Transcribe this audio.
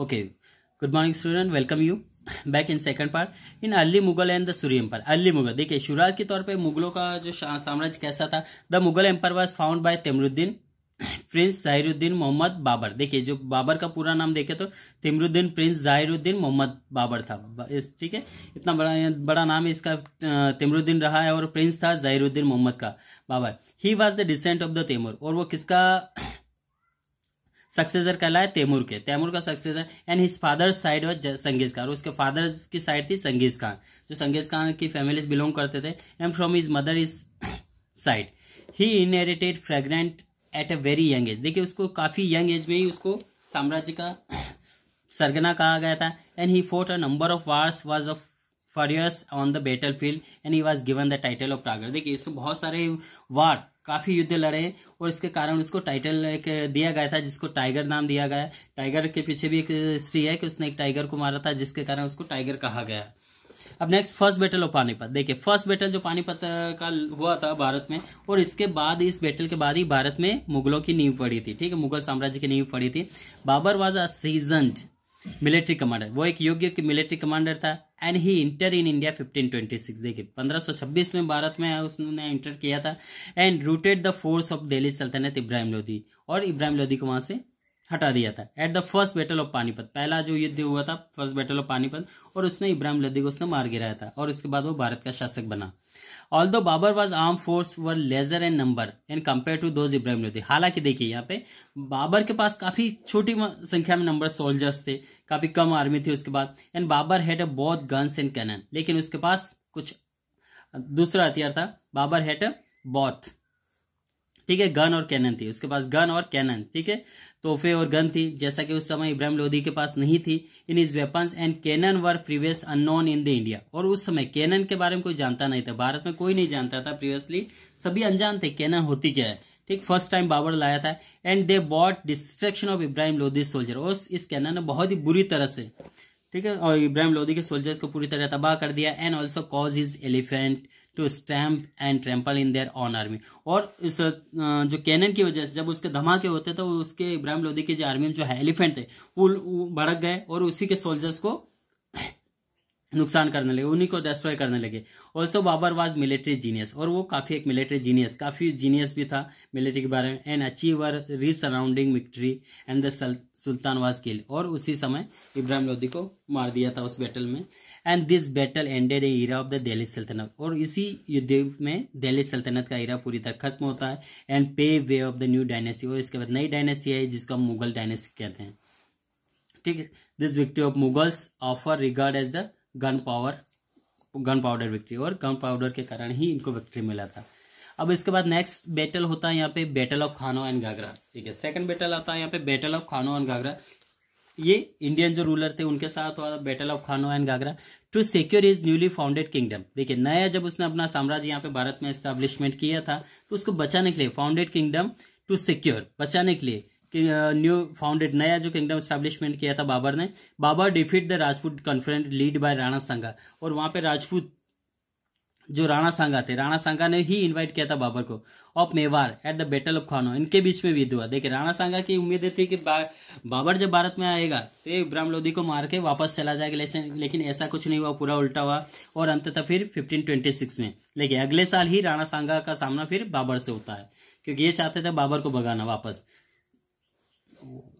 okay good morning student welcome you back in second part in early Mughal and the Sur empire early Mughal देखिए शुरुआत के तौर पे मुगलों का जो साम्राज्य कैसा था the Mughal empire was found by Timuruddin prince Zahiruddin Mohammad Babur देखिए जो बाबर का पूरा नाम देखे तो तिमरुद्दीन प्रिंस जाहिरुद्दीन मोहम्मद बाबर था ठीक है इतना बड़ा बड़ा नाम है इसका तिमरुद्दीन रहा है और प्रिंस था जाहिरुद्दीन मोहम्मद का Babur he was the descent of the Timur और वो किसका सक्सेसर कहलाए तैमूर के तैमूर का successor and his father side was Genghis Khan उसके फादर की साइड थी संगेज खान जो संगेज खान की फैमिली बिलोंग करते थे and from his mother is side he inherited Fergana at a very young age देखिए उसको काफ़ी यंग एज में ही उसको साम्राज्य का सरगना कहा गया था and he fought a number of wars was a for on the battle field and he was given the title of tiger देखिए इसको बहुत सारे वार काफ़ी युद्ध लड़े और इसके कारण उसको टाइटल एक दिया गया था जिसको टाइगर नाम दिया गया टाइगर के पीछे भी एक हिस्ट्री है कि उसने एक टाइगर को मारा था जिसके कारण उसको टाइगर कहा गया अब next first battle of Panipat देखिए फर्स्ट बैटल जो पानीपत का हुआ था भारत में और इसके बाद इस बैटल के बाद ही भारत में मुगलों की नींव पड़ी थी ठीक है मुगल साम्राज्य की नींव पड़ी थी Babur was a seasoned military commander वो एक योग्य मिलिट्री कमांडर था and he enter in India 1526 देखिए 1526 में भारत में उसने इंटर किया था and routed the force of Delhi Sultanat Ibrahim Lodhi और इब्राहिम लोधी को वहां से हटा दिया था at the first battle of Panipat पहला जो युद्ध हुआ था फर्स्ट बैटल ऑफ पानीपत और उसमें इब्राहिम लद्दी को उसने मार गिराया था और उसके बाद वो भारत का शासक बना although Babur was arm force were lesser and number in compare to those Ibrahim Lodi हालांकि देखिए यहाँ पे बाबर के पास काफी छोटी संख्या में नंबर सोल्जर्स थे काफी कम आर्मी थी उसके बाद एंड बाबर हैड अ बहुत गन्स एंड कैनन लेकिन उसके पास कुछ दूसरा हथियार था बाबर हैड अ बॉथ ठीक है गन और कैनन थी उसके पास गन और कैनन ठीक है तोहफे और गन थी जैसा कि उस समय इब्राहिम लोधी के पास नहीं थी in is weapons and cannon were previous unknown in the India और उस समय कैनन के बारे में कोई जानता नहीं था भारत में कोई नहीं जानता था प्रीवियसली सभी अनजान थे कैनन होती क्या है ठीक फर्स्ट टाइम बाबर लाया था and they brought destruction of Ibrahim Lodi soldier और इस कैनन ने बहुत ही बुरी तरह से ठीक है और इब्राहिम लोधी के सोल्जर्स को पूरी तरह तबाह कर दिया and also cause is elephant to stamp and trample in their own army और इस जो कैनन की वजह से जब उसके धमाके होते तो उसके इब्राहिम लोदी के जो आर्मी में जो है एलिफेंट थे वो भड़क गए और उसी के सोल्जर्स को नुकसान करने लगे उन्हीं को डिस्ट्रॉय करने लगे also Babur was military genius और वो काफ़ी एक मिलिट्री जीनियस काफ़ी जीनियस भी था मिलिट्री के बारे में and achieved a resounding victory and the sultan was kill और उसी समय इब्राहिम लोधी को मार दिया था उस बैटल में and this battle ended era of the Delhi Sultanat और इसी युद्ध में दिल्ली सल्तनत का ईरा पूरी तरह खत्म होता है and pave way of the new dynasty और इसके बाद नई डायनेस्टी है जिसको हम मुगल डायनेस्टी कहते हैं ठीक है this victory of Mughals offer regard as the gun power gun powder victory और गन पाउडर के कारण ही इनको विक्ट्री मिला था अब इसके बाद नेक्स्ट बैटल होता है यहाँ पे battle of Khanwa and Ghaghra ठीक है सेकंड बैटल आता है यहाँ पे battle of Khanwa and Ghaghra ये इंडियन जो रूलर थे उनके साथ हुआ battle of Khanwa and Ghaghra to secure is newly founded kingdom देखिए नया जब उसने अपना साम्राज्य यहाँ पे भारत में स्टैब्लिशमेंट किया था तो उसको बचाने के लिए फाउंडेड किंगडम टू सिक्योर बचाने के लिए न्यू फाउंडेड नया जो किंगडम स्टैब्लिशमेंट किया था बाबर ने Babur defeat the Rajput conference lead by Rana Sanga और वहां पे राजपूत जो राणा सांगा थे राणा सांगा ने ही इनवाइट किया था बाबर को of Mewar at the battle of Khanwa इनके बीच में युद्ध हुआ देखिए राणा सांगा की उम्मीद थी कि बाबर जब भारत में आएगा तो ये लोधी को मार के वापस चला जाएगा लेकिन लेकिन ऐसा कुछ नहीं हुआ पूरा उल्टा हुआ और अंततः फिर 1526 में लेकिन अगले साल ही राणा सांगा का सामना फिर बाबर से होता है क्योंकि ये चाहते थे बाबर को भगाना वापस o